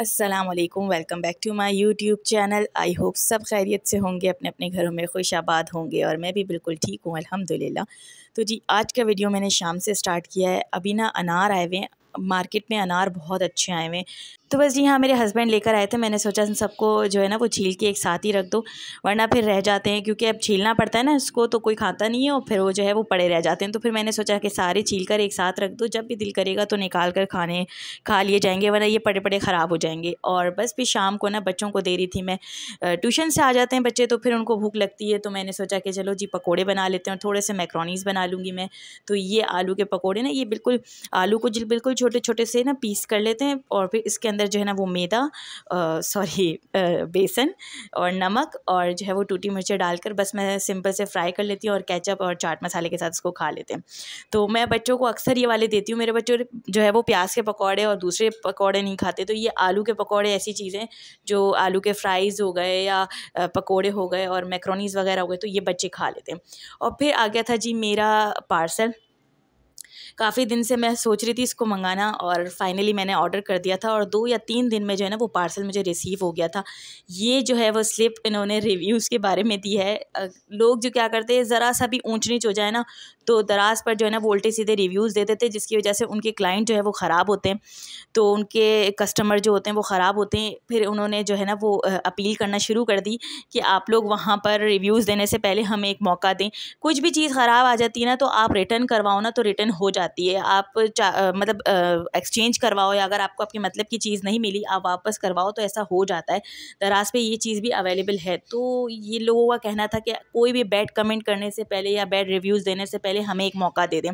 Aslam welcome back to my YouTube channel I hope सब खैरियत से होंगे अपने अपने घरों में खुश आबाद होंगे और मैं भी बिल्कुल ठीक हूँ अल्हम्दुलिल्लाह तो जी आज का वीडियो मैंने शाम से स्टार्ट किया है अभी ना अनार आए हुए हैं मार्केट में अनार बहुत अच्छे आए हुए हैं तो बस जी हाँ मेरे हस्बैंड लेकर आए थे मैंने सोचा इन सबको जो है ना वो छील के एक साथ ही रख दो वरना फिर रह जाते हैं क्योंकि अब छीलना पड़ता है ना इसको तो कोई खाता नहीं है और फिर वो जो है वो पड़े रह जाते हैं तो फिर मैंने सोचा कि सारे छील कर एक साथ रख दो जब भी दिल करेगा तो निकाल कर खाने खा लिए जाएंगे वरना ये पड़े पड़े ख़राब हो जाएंगे और बस फिर शाम को ना बच्चों को दे रही थी मैं ट्यूशन से आ जाते हैं बच्चे तो फिर उनको भूख लगती है तो मैंने सोचा कि चलो जी पकौड़े बना लेते हैं और थोड़े से मैक्रोनीस बना लूँगी मैं तो ये आलू के पकौड़े ना ये बिल्कुल आलू को बिल्कुल छोटे छोटे से ना पीस कर लेते हैं और फिर इसके अंदर जो है ना वो मैदा सॉरी बेसन और नमक और जो है वो टूटी मिर्ची डालकर बस मैं सिंपल से फ्राई कर लेती हूँ और केचप और चाट मसाले के साथ इसको खा लेते हैं तो मैं बच्चों को अक्सर ये वाले देती हूँ मेरे बच्चों जो है वो प्याज के पकौड़े और दूसरे पकौड़े नहीं खाते तो ये आलू के पकौड़े ऐसी चीज़ें जो आलू के फ्राइज़ हो गए या पकौड़े हो गए और मैक्रोनीज़ वगैरह हो गए तो ये बच्चे खा लेते हैं और फिर आ गया था जी मेरा पार्सल काफ़ी दिन से मैं सोच रही थी इसको मंगाना और फाइनली मैंने ऑर्डर कर दिया था और दो या तीन दिन में जो है ना वो पार्सल मुझे रिसीव हो गया था ये जो है वो स्लिप इन्होंने रिव्यूज़ के बारे में दी है लोग जो क्या करते हैं ज़रा सा भी ऊँच नीच हो जाए ना तो दराज पर जो है ना वो उल्टे सीधे रिव्यूज़ दे देते थे जिसकी वजह से उनके क्लाइंट जो है वो ख़राब होते हैं तो उनके कस्टमर जो होते हैं वो ख़राब होते हैं फिर उन्होंने जो है ना वो अपील करना शुरू कर दी कि आप लोग वहाँ पर रिव्यूज़ देने से पहले हमें एक मौका दें कुछ भी चीज़ ख़राब आ जाती है ना तो आप रिटर्न करवाओ ना तो रिटर्न हो जाता जाती है आप मतलब एक्सचेंज करवाओ या अगर आपको आपके मतलब की चीज़ नहीं मिली आप वापस करवाओ तो ऐसा हो जाता है दराज पे ये चीज़ भी अवेलेबल है तो ये लोगों का कहना था कि कोई भी बैड कमेंट करने से पहले या बैड रिव्यूज़ देने से पहले हमें एक मौका दे दें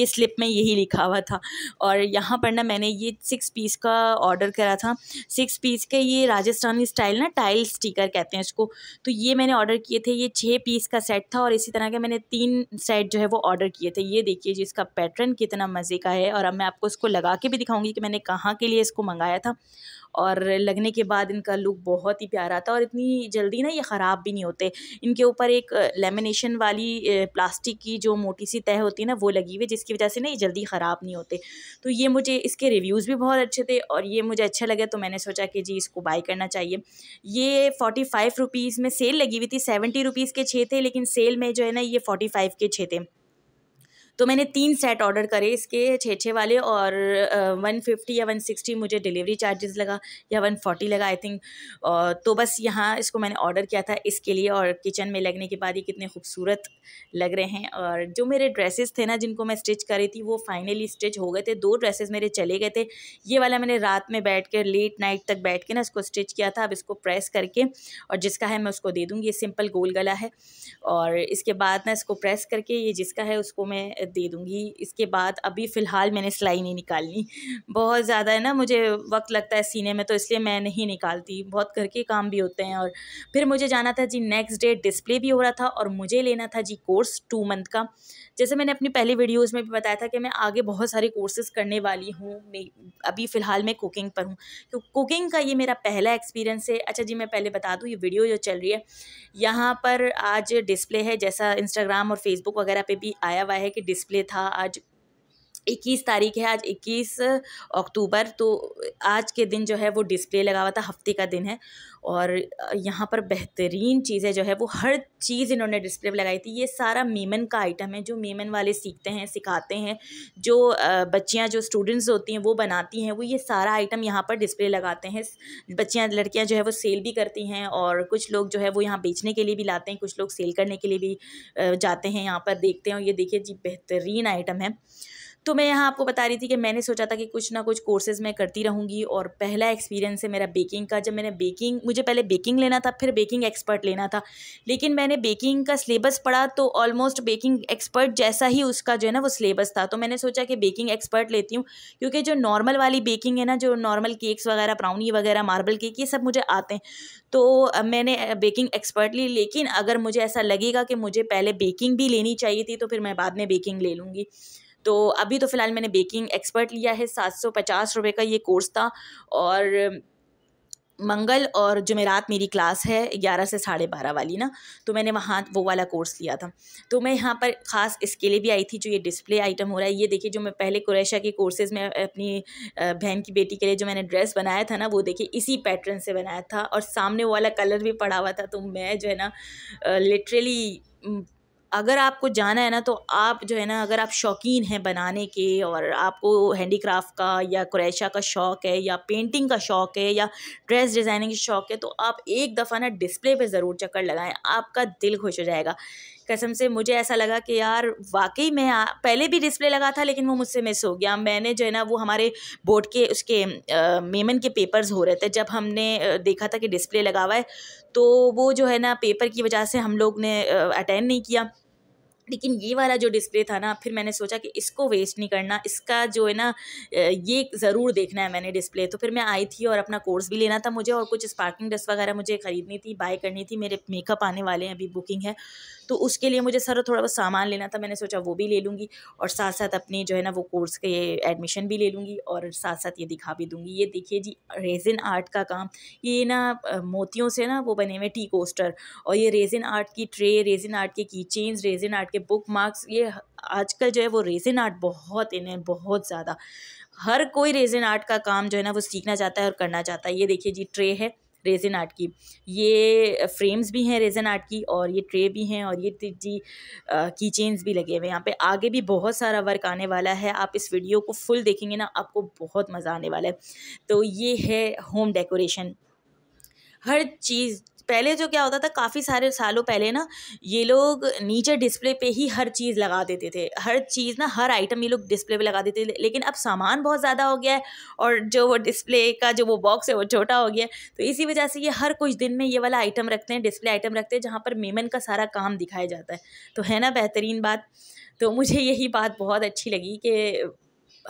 ये स्लिप में यही लिखा हुआ था और यहाँ पर ना मैंने ये सिक्स पीस का ऑर्डर करा था सिक्स पीस के ये राजस्थानी स्टाइल ना टाइल स्टिकर कहते हैं इसको तो ये मैंने ऑर्डर किए थे ये छः पीस का सेट था और इसी तरह के मैंने तीन सेट जो है वो ऑर्डर किए थे ये देखिए जिसका पैटर्न कॉटन कितना मज़े का है और अब मैं आपको इसको लगा के भी दिखाऊंगी कि मैंने कहाँ के लिए इसको मंगाया था और लगने के बाद इनका लुक बहुत ही प्यारा था और इतनी जल्दी ना ये ख़राब भी नहीं होते इनके ऊपर एक लेमिनेशन वाली प्लास्टिक की जो मोटी सी तह होती है ना वो लगी हुई जिसकी वजह से ना ये जल्दी ख़राब नहीं होते तो ये मुझे इसके रिव्यूज़ भी बहुत अच्छे थे और ये मुझे अच्छा लगे तो मैंने सोचा कि जी इसको बाई करना चाहिए ये फोटी फाइव रुपीज़ में सेल लगी हुई थी सेवेंटी रुपीज़ के छः थे लेकिन सेल में जो है ना ये फोटी फाइव के छः थे तो मैंने तीन सेट ऑर्डर करे इसके छः छः वाले और वन फिफ्टी या वन सिक्सटी मुझे डिलीवरी चार्जेस लगा या वन फोर्टी लगा आई थिंक तो बस यहाँ इसको मैंने ऑर्डर किया था इसके लिए और किचन में लगने के बाद ये कितने खूबसूरत लग रहे हैं और जो मेरे ड्रेसेस थे ना जिनको मैं स्टिच कर रही थी वो फाइनली स्टिच हो गए थे दो ड्रेसेस मेरे चले गए थे ये वाला मैंने रात में बैठ कर लेट नाइट तक बैठ के ना इसको स्टिच किया था अब इसको प्रेस करके और जिसका है मैं उसको दे दूँगी ये सिंपल गोल गला है और इसके बाद ना इसको प्रेस करके ये जिसका है उसको मैं इज्जत दे दूँगी इसके बाद अभी फ़िलहाल मैंने सिलाई नहीं निकालनी बहुत ज़्यादा है ना मुझे वक्त लगता है सीने में तो इसलिए मैं नहीं निकालती बहुत घर के काम भी होते हैं और फिर मुझे जाना था जी नेक्स्ट डे डिस्प्ले भी हो रहा था और मुझे लेना था जी कोर्स टू मंथ का जैसे मैंने अपनी पहली वीडियोज़ में भी बताया था कि मैं आगे बहुत सारे कोर्सेज़ करने वाली हूँ अभी फ़िलहाल मैं कुकिंग पर हूँ तो कुकिंग का ये मेरा पहला एक्सपीरियंस है अच्छा जी मैं पहले बता दूँ ये वीडियो जो चल रही है यहाँ पर आज डिस्प्ले है जैसा इंस्टाग्राम और फेसबुक वगैरह पर भी आया हुआ है कि डिस्प्ले था आज इक्कीस तारीख है आज इक्कीस अक्टूबर तो आज के दिन जो है वो डिस्प्ले लगा हुआ था हफ्ते का दिन है और यहाँ पर बेहतरीन चीज़ें जो है वो हर चीज़ इन्होंने डिस्प्ले पर लगाई थी ये सारा मेमन का आइटम है जो मेमन वाले सीखते हैं सिखाते हैं जो बच्चियाँ जो स्टूडेंट्स होती हैं वो बनाती हैं वो ये सारा आइटम यहाँ पर डिस्प्ले लगाते हैं बच्चियाँ लड़कियाँ जो है वो सेल भी करती हैं और कुछ लोग जो है वो यहाँ बेचने के लिए भी लाते हैं कुछ लोग सेल करने के लिए भी जाते हैं यहाँ पर देखते हैं और ये देखिए जी बेहतरीन आइटम है तो मैं यहाँ आपको बता रही थी कि मैंने सोचा था कि कुछ ना कुछ कोर्सेज़ मैं करती रहूँगी और पहला एक्सपीरियंस है मेरा बेकिंग का जब मैंने बेकिंग मुझे पहले बेकिंग लेना था फिर बेकिंग एक्सपर्ट लेना था लेकिन मैंने बेकिंग का सिलेबस पढ़ा तो ऑलमोस्ट बेकिंग एक्सपर्ट जैसा ही उसका जो है ना वो सिलेबस था तो मैंने सोचा कि बेकिंग एक्सपर्ट लेती हूँ क्योंकि जो नॉर्मल वाली बेकिंग है ना जो नॉर्मल केक्स वगैरह ब्राउनी वगैरह मार्बल केक ये सब मुझे आते हैं तो मैंने बेकिंग एक्सपर्ट ली लेकिन अगर मुझे ऐसा लगेगा कि मुझे पहले बेकिंग भी लेनी चाहिए थी तो फिर मैं बाद में बेकिंग ले लूँगी तो अभी तो फ़िलहाल मैंने बेकिंग एक्सपर्ट लिया है सात सौ पचास रुपये का ये कोर्स था और मंगल और जुमेरात मेरी क्लास है ग्यारह से साढ़े बारह वाली ना तो मैंने वहाँ वो वाला कोर्स लिया था तो मैं यहाँ पर ख़ास इसके लिए भी आई थी जो ये डिस्प्ले आइटम हो रहा है ये देखिए जो मैं पहले कुरैशा के कोर्सेज़ में अपनी बहन की बेटी के लिए जो मैंने ड्रेस बनाया था ना वो देखिए इसी पैटर्न से बनाया था और सामने वो वाला कलर भी पड़ा हुआ था तो मैं जो है ना लिटरेली अगर आपको जाना है ना तो आप जो है ना अगर आप शौकीन हैं बनाने के और आपको हैंडीक्राफ्ट का या क्रेशा का शौक़ है या पेंटिंग का शौक़ है या ड्रेस डिज़ाइनिंग का शौक़ है तो आप एक दफ़ा ना डिस्प्ले पे ज़रूर चक्कर लगाएं आपका दिल खुश हो जाएगा कसम से मुझे ऐसा लगा कि यार वाकई मैं पहले भी डिस्प्ले लगा था लेकिन वो मुझसे मिस हो गया मैंने जो है ना वो हमारे बोर्ड के उसके आ, मेमन के पेपर्स हो रहे थे जब हमने देखा था कि डिस्प्ले लगा हुआ है तो वो जो है ना पेपर की वजह से हम लोग ने अटेंड नहीं किया लेकिन ये वाला जो डिस्प्ले था ना फिर मैंने सोचा कि इसको वेस्ट नहीं करना इसका जो है ना ये ज़रूर देखना है मैंने डिस्प्ले तो फिर मैं आई थी और अपना कोर्स भी लेना था मुझे और कुछ स्पार्किंग डस्ट वगैरह मुझे ख़रीदनी थी बाय करनी थी मेरे मेकअप आने वाले हैं अभी बुकिंग है तो उसके लिए मुझे सर थोड़ा बहुत सामान लेना था मैंने सोचा वो भी ले लूँगी और साथ साथ अपने जो है ना वो कोर्स के एडमिशन भी ले लूँगी और साथ साथ ये दिखा भी दूँगी ये देखिए जी रेजिन आर्ट का काम ये ना मोतियों से ना वो बने हुए टी कोस्टर और ये रेजिन आर्ट की ट्रे रेजिन आर्ट के की चेंज रेजिन आर्ट के बुक मार्क्स ये आजकल जो है वो रेजिन आर्ट बहुत इन्हें बहुत ज़्यादा हर कोई रेजिन आर्ट का काम जो है ना वो सीखना चाहता है और करना चाहता है ये देखिए जी ट्रे है रेज़न आर्ट की ये फ्रेम्स भी हैं रेज़न आर्ट की और ये ट्रे भी हैं और ये जी की चेन्स भी लगे हुए हैं यहाँ पे आगे भी बहुत सारा वर्क आने वाला है आप इस वीडियो को फुल देखेंगे ना आपको बहुत मज़ा आने वाला है तो ये है होम डेकोरेशन हर चीज़ पहले जो क्या होता था काफ़ी सारे सालों पहले ना ये लोग नीचे डिस्प्ले पे ही हर चीज़ लगा देते थे हर चीज़ ना हर आइटम ये लोग डिस्प्ले पे लगा देते थे लेकिन अब सामान बहुत ज़्यादा हो गया है और जो वो डिस्प्ले का जो वो बॉक्स है वो छोटा हो गया तो इसी वजह से ये हर कुछ दिन में ये वाला आइटम रखते हैं डिस्प्ले आइटम रखते हैं जहाँ पर मेमन का सारा काम दिखाया जाता है तो है ना बेहतरीन बात तो मुझे यही बात बहुत अच्छी लगी कि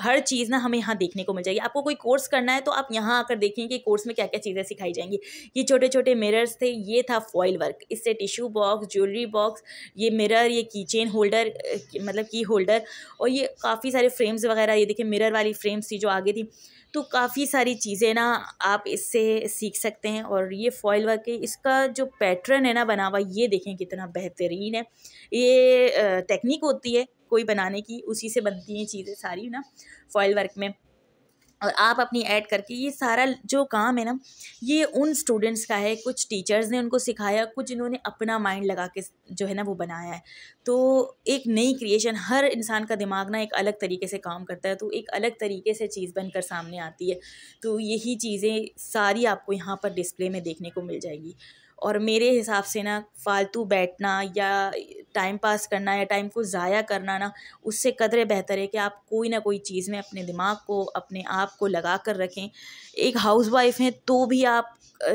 हर चीज़ ना हमें यहाँ देखने को मिल जाएगी आपको कोई कोर्स करना है तो आप यहाँ आकर देखें कि कोर्स में क्या क्या चीज़ें सिखाई जाएंगी ये छोटे छोटे मिरर्स थे ये था फॉइल वर्क इससे टिश्यू बॉक्स ज्वेलरी बॉक्स ये मिरर ये की चेन होल्डर मतलब की होल्डर और ये काफ़ी सारे फ्रेम्स वगैरह ये देखिए मिरर वाली फ्रेम्स थी जो आगे थी तो काफ़ी सारी चीज़ें ना आप इससे सीख सकते हैं और ये फॉयल वर्क है इसका जो पैटर्न है ना बना हुआ ये देखें कितना बेहतरीन है ये टेक्निक होती है कोई बनाने की उसी से बनती हैं चीज़ें सारी ना फॉयल वर्क में और आप अपनी ऐड करके ये सारा जो काम है ना ये उन स्टूडेंट्स का है कुछ टीचर्स ने उनको सिखाया कुछ इन्होंने अपना माइंड लगा के जो है ना वो बनाया है तो एक नई क्रिएशन हर इंसान का दिमाग ना एक अलग तरीके से काम करता है तो एक अलग तरीके से चीज़ बनकर सामने आती है तो यही चीज़ें सारी आपको यहाँ पर डिस्प्ले में देखने को मिल जाएगी और मेरे हिसाब से ना फालतू बैठना या टाइम पास करना या टाइम को ज़ाया करना ना उससे कदरे बेहतर है कि आप कोई ना कोई चीज़ में अपने दिमाग को अपने आप को लगा कर रखें एक हाउस वाइफ हैं तो भी आप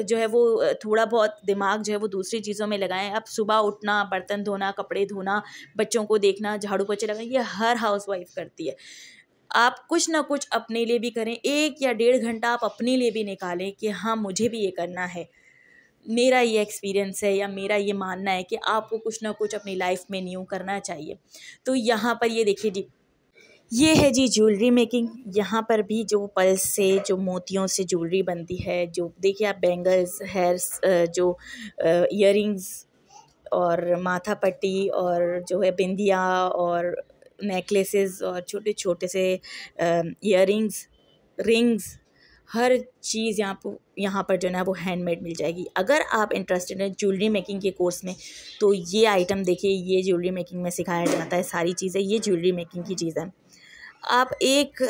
जो है वो थोड़ा बहुत दिमाग जो है वो दूसरी चीज़ों में लगाएं आप सुबह उठना बर्तन धोना कपड़े धोना बच्चों को देखना झाड़ू पोछे लगाना ये हर हाउस वाइफ करती है आप कुछ ना कुछ अपने लिए भी करें एक या डेढ़ घंटा आप अपने लिए भी निकालें कि हाँ मुझे भी ये करना है मेरा ये एक्सपीरियंस है या मेरा ये मानना है कि आपको कुछ ना कुछ अपनी लाइफ में न्यू करना चाहिए तो यहाँ पर ये देखिए जी ये है जी ज्वेलरी मेकिंग यहाँ पर भी जो पल्स से जो मोतियों से ज्वेलरी बनती है जो देखिए आप बैंगल्स हेयर्स जो इयर और माथा पट्टी और जो है बिंदिया और नेकलेसेस और छोटे छोटे से इयर रिंग्स हर चीज़ यहाँ पर यहाँ पर जो है वो हैंडमेड मिल जाएगी अगर आप इंटरेस्टेड हैं ज्वेलरी मेकिंग के कोर्स में तो ये आइटम देखिए ये ज्वेलरी मेकिंग में सिखाया जाता है सारी चीज़ें ये ज्वेलरी मेकिंग की चीज़ है आप एक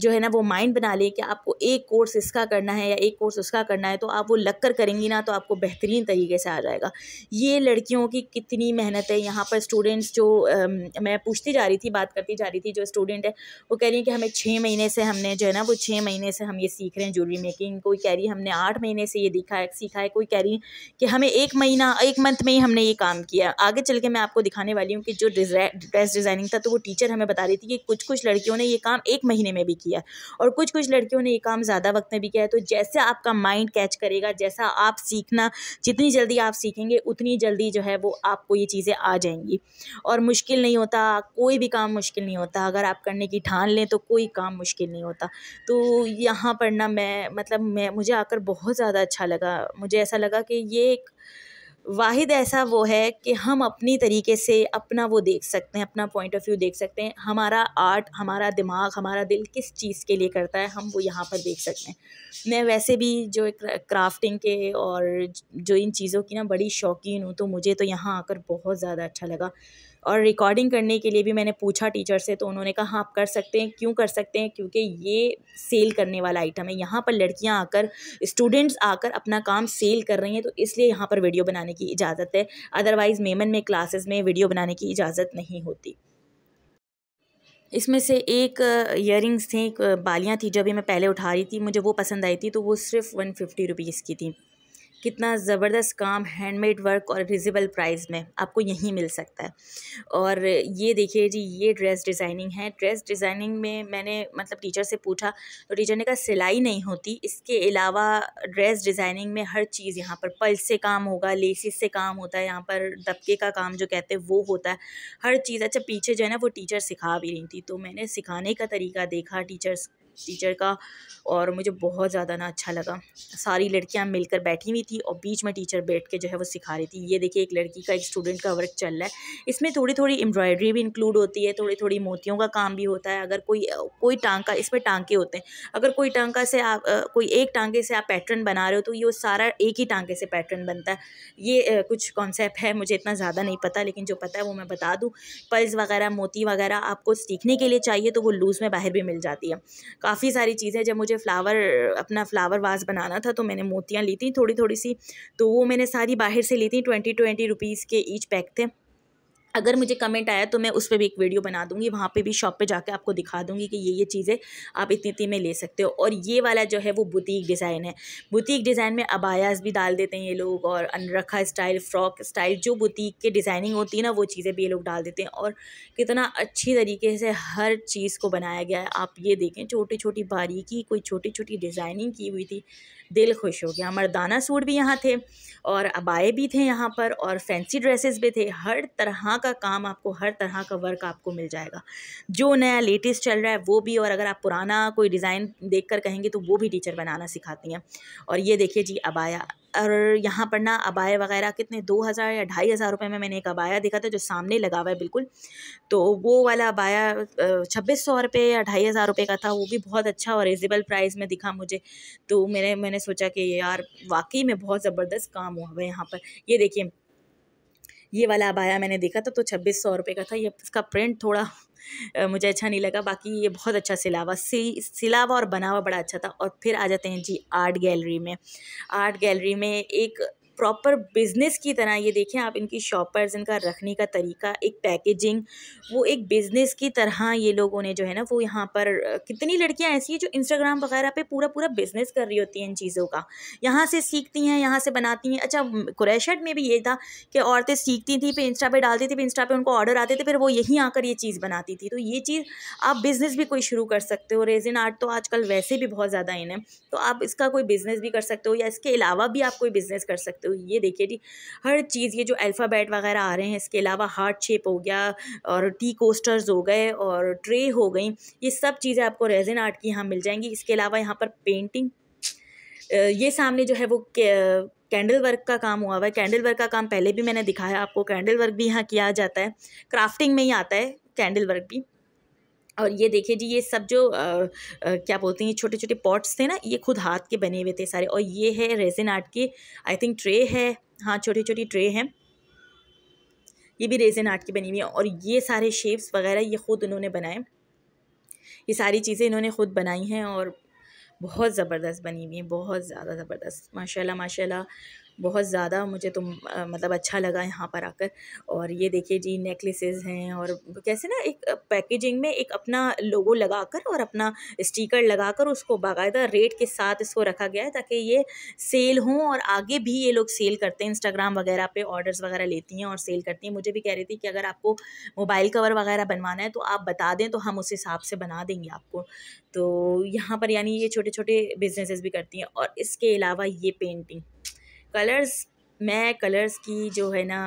जो है ना वो माइंड बना लें कि आपको एक कोर्स इसका करना है या एक कोर्स उसका करना है तो आप वो लग कर करेंगी ना तो आपको बेहतरीन तरीके से आ जाएगा ये लड़कियों की कितनी मेहनत है यहाँ पर स्टूडेंट्स जो मैं पूछती जा रही थी बात करती जा रही थी जो स्टूडेंट है वो कह रही है कि हमें छः महीने से हमने जो है ना वो छः महीने से हम ये सीख रहे हैं ज्वेलरी मेकिंग कोई कह रही है हमने आठ महीने से ये दिखा है सीखा है कोई कह रही है कि हमें एक महीना एक मंथ में ही हमने ये काम किया आगे चल के मैं आपको दिखाने वाली हूँ कि जो ड्रेस डिजाइनिंग था तो वो टीचर हमें बता रही थी कि कुछ कुछ लड़की लड़कियों ने ये काम एक महीने में भी किया है और कुछ कुछ लड़कियों ने ये काम ज़्यादा वक्त में भी किया है तो जैसे आपका माइंड कैच करेगा जैसा आप सीखना जितनी जल्दी आप सीखेंगे उतनी जल्दी जो है वो आपको ये चीज़ें आ जाएंगी और मुश्किल नहीं होता कोई भी काम मुश्किल नहीं होता अगर आप करने की ठान लें तो कोई काम मुश्किल नहीं होता तो यहाँ पर ना मैं मतलब मैं मुझे आकर बहुत ज़्यादा अच्छा लगा मुझे ऐसा लगा कि ये एक वाहिद ऐसा वो है कि हम अपनी तरीके से अपना वो देख सकते हैं अपना पॉइंट ऑफ व्यू देख सकते हैं हमारा आर्ट हमारा दिमाग हमारा दिल किस चीज़ के लिए करता है हम वो यहाँ पर देख सकते हैं मैं वैसे भी जो क्राफ्टिंग के और जो इन चीज़ों की ना बड़ी शौकीन हूँ तो मुझे तो यहाँ आकर बहुत ज़्यादा अच्छा लगा और रिकॉर्डिंग करने के लिए भी मैंने पूछा टीचर से तो उन्होंने कहा हाँ आप कर सकते हैं क्यों कर सकते हैं क्योंकि ये सेल करने वाला आइटम है यहाँ पर लड़कियाँ आकर स्टूडेंट्स आकर अपना काम सेल कर रही हैं तो इसलिए यहाँ पर वीडियो बनाने की इजाज़त है अदरवाइज़ मेमन में क्लासेस में वीडियो बनाने की इजाज़त नहीं होती इसमें से एक इयरिंग्स uh, थी एक uh, बालियाँ थी जब भी मैं पहले उठा रही थी मुझे वो पसंद आई थी तो वो सिर्फ वन फिफ्टी रुपीज़ की थी कितना ज़बरदस्त काम हैंडमेड वर्क और रिजिबल प्राइस में आपको यहीं मिल सकता है और ये देखिए जी ये ड्रेस डिज़ाइनिंग है ड्रेस डिज़ाइनिंग में मैंने मतलब टीचर से पूछा तो टीचर ने कहा सिलाई नहीं होती इसके अलावा ड्रेस डिज़ाइनिंग में हर चीज़ यहाँ पर पल्स से काम होगा लेसिस से काम होता है यहाँ पर दबके का काम जो कहते हैं वो होता है हर चीज़ अच्छा पीछे जो है ना वो टीचर सिखा भी रही थी तो मैंने सिखाने का तरीका देखा टीचर्स टीचर का और मुझे बहुत ज़्यादा ना अच्छा लगा सारी लड़कियां मिलकर बैठी हुई थी और बीच में टीचर बैठ के जो है वो सिखा रही थी ये देखिए एक लड़की का एक स्टूडेंट का वर्क चल रहा है इसमें थोड़ी थोड़ी एम्ब्रॉयडरी भी इंक्लूड होती है थोड़ी थोड़ी मोतियों का काम भी होता है अगर कोई कोई टांका इसमें टांके होते हैं अगर कोई टांका से आप कोई एक टांके से आप पैटर्न बना रहे हो तो ये सारा एक ही टांके से पैटर्न बनता है ये कुछ कॉन्सेप्ट है मुझे इतना ज़्यादा नहीं पता लेकिन जो पता है वो मैं बता दूँ पर्स वगैरह मोती वगैरह आपको सीखने के लिए चाहिए तो वो लूज़ में बाहर भी मिल जाती है काफ़ी सारी चीज़ें जब मुझे फ़्लावर अपना फ़्लावर वास बनाना था तो मैंने मोतियाँ ली थी थोड़ी थोड़ी सी तो वो मैंने सारी बाहर से ली थी ट्वेंटी ट्वेंटी रुपीज़ के ईच पैक थे अगर मुझे कमेंट आया तो मैं उस पर भी एक वीडियो बना दूंगी वहाँ पे भी शॉप पे जाके आपको दिखा दूंगी कि ये ये चीज़ें आप इतनी इतनी में ले सकते हो और ये वाला जो है वो बुटीक डिज़ाइन है बुटीक डिज़ाइन में अबायास भी डाल देते हैं ये लोग और अनरखा स्टाइल फ्रॉक स्टाइल जो बुटीक के डिज़ाइनिंग होती है ना वो चीज़ें भी ये लोग डाल देते हैं और कितना अच्छी तरीके से हर चीज़ को बनाया गया है आप ये देखें छोटी छोटी बारीकी कोई छोटी छोटी डिज़ाइनिंग की हुई थी दिल खुश हो गया मर्दाना सूट भी यहाँ थे और अबाए भी थे यहाँ पर और फैंसी ड्रेसेस भी थे हर तरह का काम आपको हर तरह का वर्क आपको मिल जाएगा जो नया लेटेस्ट चल रहा है वो भी और अगर आप पुराना कोई डिज़ाइन देख कर कहेंगे तो वो भी टीचर बनाना सिखाती हैं और ये देखिए जी अबाया और यहाँ पर ना अबाया वगैरह कितने दो हज़ार या ढाई हज़ार रुपये में मैंने एक अबाया देखा था जो सामने लगा हुआ है बिल्कुल तो वो वाला अबाया छब्बीस सौ रुपये या ढाई हज़ार रुपये का था वो भी बहुत अच्छा और रिजनेबल प्राइस में दिखा मुझे तो मैंने मैंने सोचा कि यार वाकई में बहुत ज़बरदस्त काम हुआ है यहाँ पर ये देखिए ये वाला अबाया मैंने देखा था तो छब्बीस सौ रुपये का था ये इसका प्रिंट थोड़ा मुझे अच्छा नहीं लगा बाकी ये बहुत अच्छा सिलावा सी सिलावा और बनावा बड़ा अच्छा था और फिर आ जाते हैं जी आर्ट गैलरी में आर्ट गैलरी में एक प्रॉपर बिज़नेस की तरह ये देखें आप इनकी शॉपर्स इनका रखने का तरीका एक पैकेजिंग वो एक बिज़नेस की तरह ये लोगों ने जो है ना वो यहाँ पर कितनी लड़कियाँ ऐसी हैं जो इंस्टाग्राम वगैरह पे पूरा पूरा बिज़नेस कर रही होती हैं इन चीज़ों का यहाँ से सीखती हैं यहाँ से बनाती हैं अच्छा कुरैशट में भी ये था कि औरतें सीखती थी फिर इंस्टा पर डालती थी फिर इंस्टा पर उनको ऑर्डर आते थे फिर वो यहीं आकर ये चीज़ बनाती थी तो ये चीज़ आप बिज़नेस भी कोई शुरू कर सकते हो रेजिन आर्ट तो आजकल वैसे भी बहुत ज़्यादा इन है तो आप इसका कोई बिज़नेस भी कर सकते हो या इसके अलावा भी आप कोई बिज़नेस कर सकते हो तो ये देखिए जी हर चीज़ ये जो अल्फ़ाबेट वगैरह आ रहे हैं इसके अलावा हार्ट शेप हो गया और टी कोस्टर्स हो गए और ट्रे हो गई ये सब चीज़ें आपको रेजिन आर्ट की यहाँ मिल जाएंगी इसके अलावा यहाँ पर पेंटिंग ये सामने जो है वो कैंडल वर्क का काम हुआ हुआ है कैंडल वर्क का काम पहले भी मैंने दिखाया आपको कैंडल वर्क भी यहाँ किया जाता है क्राफ्टिंग में ही आता है कैंडल वर्क भी और ये देखिए जी ये सब जो आ, आ, क्या बोलते हैं छोटे छोटे पॉट्स थे ना ये खुद हाथ के बने हुए थे सारे और ये है रेजिन आर्ट के आई थिंक ट्रे है हाँ छोटी छोटी ट्रे हैं ये भी रेजिन आर्ट की बनी हुई है और ये सारे शेप्स वगैरह ये खुद उन्होंने बनाए ये सारी चीज़ें इन्होंने खुद बनाई हैं और बहुत ज़बरदस्त बनी हुई है बहुत ज़्यादा ज़बरदस्त माशाल्लाह माशाल्लाह बहुत ज़्यादा मुझे तो मतलब अच्छा लगा यहाँ पर आकर और ये देखिए जी नेकलेसेस हैं और कैसे ना एक पैकेजिंग में एक अपना लोगो लगा कर और अपना स्टिकर लगा कर उसको बाकायदा रेट के साथ इसको रखा गया है ताकि ये सेल हों और आगे भी ये लोग सेल करते हैं इंस्टाग्राम वगैरह पे ऑर्डर्स वगैरह लेती हैं और सेल करती हैं मुझे भी कह रही थी कि अगर आपको मोबाइल कवर वगैरह बनवाना है तो आप बता दें तो हम उस हिसाब से बना देंगे आपको तो यहाँ पर यानी ये छोटे छोटे बिजनेसेस भी करती हैं और इसके अलावा ये पेंटिंग कलर्स मैं कलर्स की जो है ना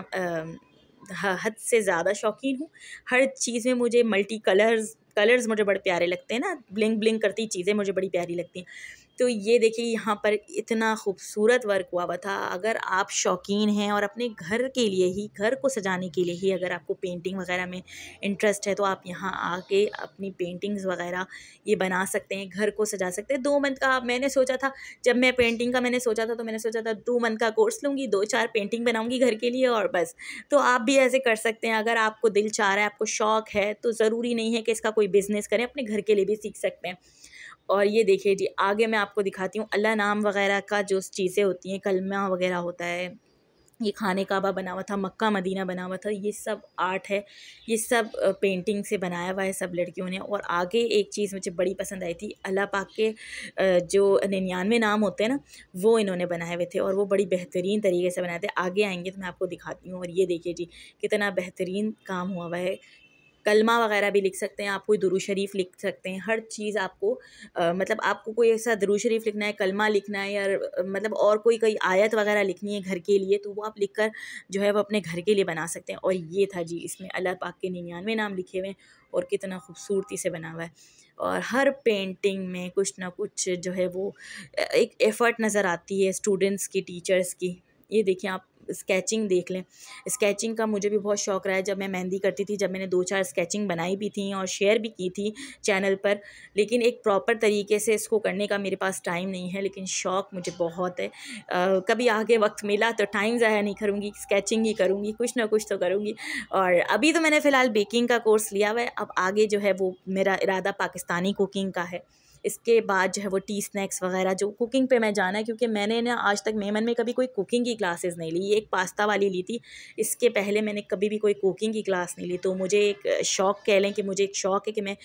हद से ज़्यादा शौकीन हूँ हर चीज़ में मुझे मल्टी कलर्स कलर्स मुझे बड़े प्यारे लगते हैं ना ब्लिंग ब्लिंग करती चीज़ें मुझे बड़ी प्यारी लगती हैं तो ये देखिए यहाँ पर इतना खूबसूरत वर्क हुआ हुआ था अगर आप शौकीन हैं और अपने घर के लिए ही घर को सजाने के लिए ही अगर आपको पेंटिंग वगैरह में इंटरेस्ट है तो आप यहाँ आके अपनी पेंटिंग्स वगैरह ये बना सकते हैं घर को सजा सकते हैं दो मंथ का मैंने सोचा था जब मैं पेंटिंग का मैंने सोचा था तो मैंने सोचा था दो मंथ का कोर्स लूँगी दो चार पेंटिंग बनाऊँगी घर के लिए और बस तो आप भी ऐसे कर सकते हैं अगर आपको दिल चाह रहा है आपको शौक़ है तो ज़रूरी नहीं है कि इसका कोई बिज़नेस करें अपने घर के लिए भी सीख सकते हैं और ये देखिए जी आगे मैं आपको दिखाती हूँ अल्लाह नाम वगैरह का जो चीज़ें होती हैं कलमा वगैरह होता है ये खाने काबा बना हुआ था मक्का मदीना बना हुआ था ये सब आर्ट है ये सब पेंटिंग से बनाया हुआ है सब लड़कियों ने और आगे एक चीज़ मुझे बड़ी पसंद आई थी अल्लाह पाक के जो निन्यानवे नाम होते हैं ना वो इन्होंने बनाए हुए थे और वो बड़ी बेहतरीन तरीके से बनाए थे आगे आएंगे तो मैं आपको दिखाती हूँ और ये देखिए जी कितना बेहतरीन काम हुआ हुआ है कलमा वगैरह भी लिख सकते हैं आप कोई दुरू शरीफ लिख सकते हैं हर चीज़ आपको आ, मतलब आपको कोई ऐसा दुरू शरीफ लिखना है कलमा लिखना है या मतलब और कोई कोई आयत वगैरह लिखनी है घर के लिए तो वो आप लिख कर जो है वो अपने घर के लिए बना सकते हैं और ये था जी इसमें अल्लाह पाक के निन्यानवे नाम लिखे हुए हैं और कितना खूबसूरती से बना हुआ है और हर पेंटिंग में कुछ ना कुछ जो है वो एक एफ़र्ट नज़र आती है स्टूडेंट्स की टीचर्स की ये देखिए आप स्केचिंग देख लें स्केचिंग का मुझे भी बहुत शौक रहा है जब मैं मेहंदी करती थी जब मैंने दो चार स्केचिंग बनाई भी थी और शेयर भी की थी चैनल पर लेकिन एक प्रॉपर तरीके से इसको करने का मेरे पास टाइम नहीं है लेकिन शौक़ मुझे बहुत है आ, कभी आगे वक्त मिला तो टाइम ज़ाया नहीं करूँगी स्केचिंग ही करूँगी कुछ ना कुछ तो करूँगी और अभी तो मैंने फ़िलहाल बेकिंग का कोर्स लिया हुआ है अब आगे जो है वो मेरा इरादा पाकिस्तानी कुकिंग का है इसके बाद जो है वो टी स्नैक्स वगैरह जो कुकिंग पे मैं जाना है क्योंकि मैंने ना आज तक मेमन में कभी कोई कुकिंग की क्लासेस नहीं ली एक पास्ता वाली ली थी इसके पहले मैंने कभी भी कोई कुकिंग की क्लास नहीं ली तो मुझे एक शौक़ कह लें कि मुझे एक शौक़ है कि मैं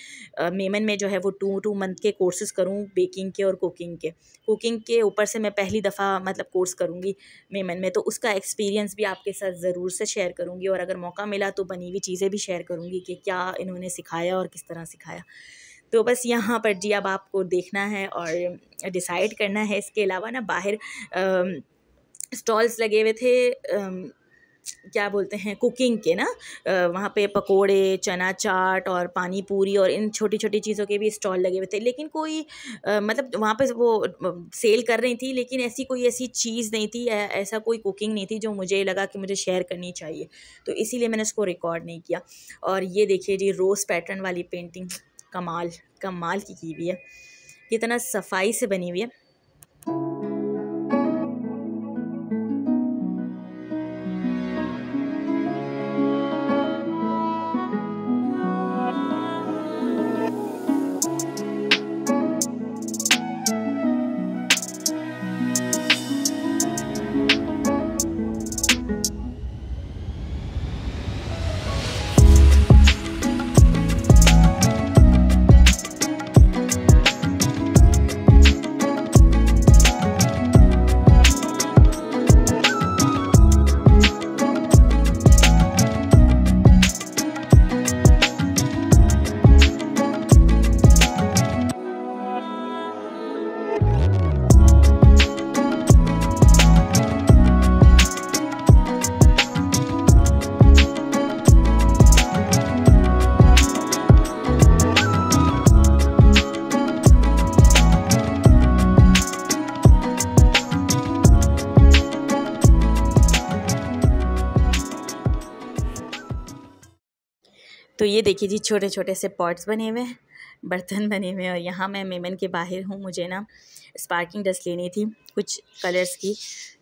मेमन में जो है वो टू टू मंथ के कोर्सेज़ करूँ बेकिंग के और कुकिंग के कुकिंग के ऊपर से मैं पहली दफ़ा मतलब कोर्स करूँगी मेमन में तो उसका एक्सपीरियंस भी आपके साथ ज़रूर से शेयर करूँगी और अगर मौका मिला तो बनी हुई चीज़ें भी शेयर करूँगी कि क्या इन्होंने सिखाया और किस तरह सिखाया तो बस यहाँ पर जी अब आपको देखना है और डिसाइड करना है इसके अलावा ना बाहर स्टॉल्स लगे हुए थे आ, क्या बोलते हैं कुकिंग के ना वहाँ पे पकोड़े चना चाट और पानी पूरी और इन छोटी छोटी चीज़ों के भी स्टॉल लगे हुए थे लेकिन कोई आ, मतलब वहाँ पे वो सेल कर रही थी लेकिन ऐसी कोई ऐसी चीज़ नहीं थी ऐसा कोई कुकिंग नहीं थी जो मुझे लगा कि मुझे शेयर करनी चाहिए तो इसीलिए मैंने उसको रिकॉर्ड नहीं किया और ये देखिए जी रोज़ पैटर्न वाली पेंटिंग कमाल कमाल की की हुई है कितना सफाई से बनी हुई है तो ये देखिए जी छोटे छोटे से पॉट्स बने हुए हैं बर्तन बने हुए हैं और यहाँ मैं मेमन के बाहर हूँ मुझे ना स्पार्किंग डस्ट लेनी थी कुछ कलर्स की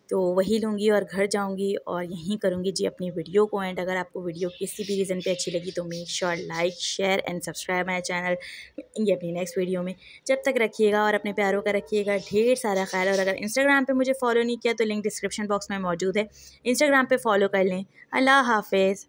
तो वही लूँगी और घर जाऊँगी और यहीं करूँगी जी अपनी वीडियो को एंड अगर आपको वीडियो किसी भी रीज़न पे अच्छी लगी तो make sure like share and subscribe my channel ये अपनी नेक्स्ट वीडियो में जब तक रखिएगा और अपने प्यारों का रखिएगा ढेर सारा ख्याल और अगर इंस्टाग्राम पर मुझे फॉलो नहीं किया तो लिंक डिस्क्रिप्शन बॉक्स में मौजूद है इंस्टाग्राम पर फॉलो कर लें अल्लाह हाफिज़